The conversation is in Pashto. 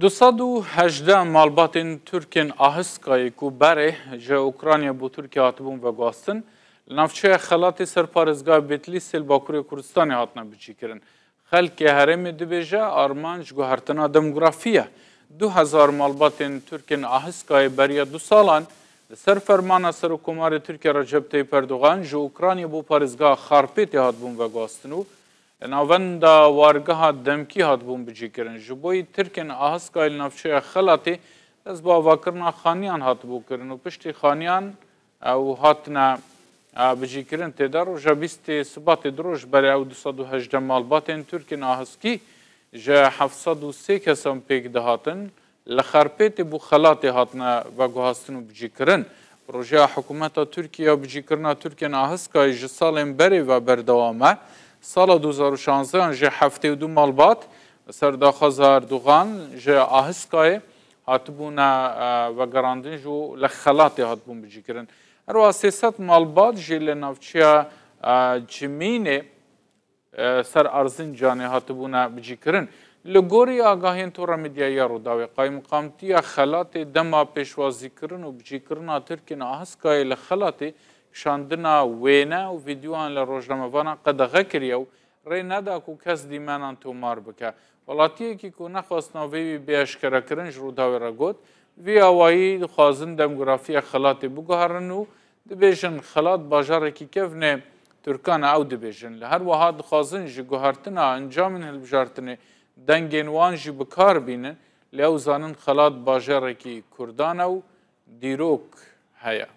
2018 malbatên Türkên ahiskayê ku berê ji Ukrayna bo Türkiye hatibûn veguhastin, li navçeya xelatê serparêzgaya Betlîsê li Bakurê Kurdistanê hatine biçîkirin. Xelkê herêmê dibêje arman ji guhertina demografiye. 2000 malbatên Türkên ahiskayê beriya du salan li ser fermana Serokkomarê Tirkiye Recep Tayyip Erdogan ji Ukrayna bo parêzgeha Xarpêtê hatbûn veguhastin û Navan da wargeha demkî hatbûn bicîkirin ji bo Tirkin ahiskayil navçeya xelatê ez bavakirina xaniyan hatbû kirin û piştî xaniyan ew hatine e, bicîkirin têde roja e bîstê sibatê diroj berê ew du hejde malbatên Türkin ahiskî ji hefsad û sê kesan pêk dihatin li xerpêtê bû xelatê hatine veguhastin û bicîkirin. Projeya Hekumeta Türkiye bicîkirina Türkiyen ahiskayî ji salên berê ve berdewame, سال 2016 جه هفته دو مالبات سرداخاز اردوغان جه آهسکای هاتبون و گراندن جو لخلاتی هاتبون بجیگرن اروا 300 مالبات جه لنافچیا جمینه سر ارزن جانی هاتبون بجیگرن لګوري آگاهین تور مدیا یا روداوی قایم مقامتیا خلات دما پیشوازی کرن او بجیکرنا ترکن احس کای لخلات شاندنا وێنە و یددیوان لە ڕۆژنامەوانە قەدەغە کریە و ڕێ نەداک و کەس دیمانان تۆمار بکە وڵاتیەکی کو نەخواستنەوەی بێشکەرە کرنج ڕووداوی ڕەگوت وی ئەوایی دخوازن دەموگرافیە خەڵاتی بگوهڕن و دەبێژن خەڵات باژارێکی کەفنێ تورکانە ئەو دەبێژن لە هەروەها دخوازن ژ گوهارتنە ئەنجامن هەلبژارتنێ دەنگێنوان ژی بکار بینن لێ زانن خەڵات باژێڕێکی کوردانە و دیرۆک هەیە.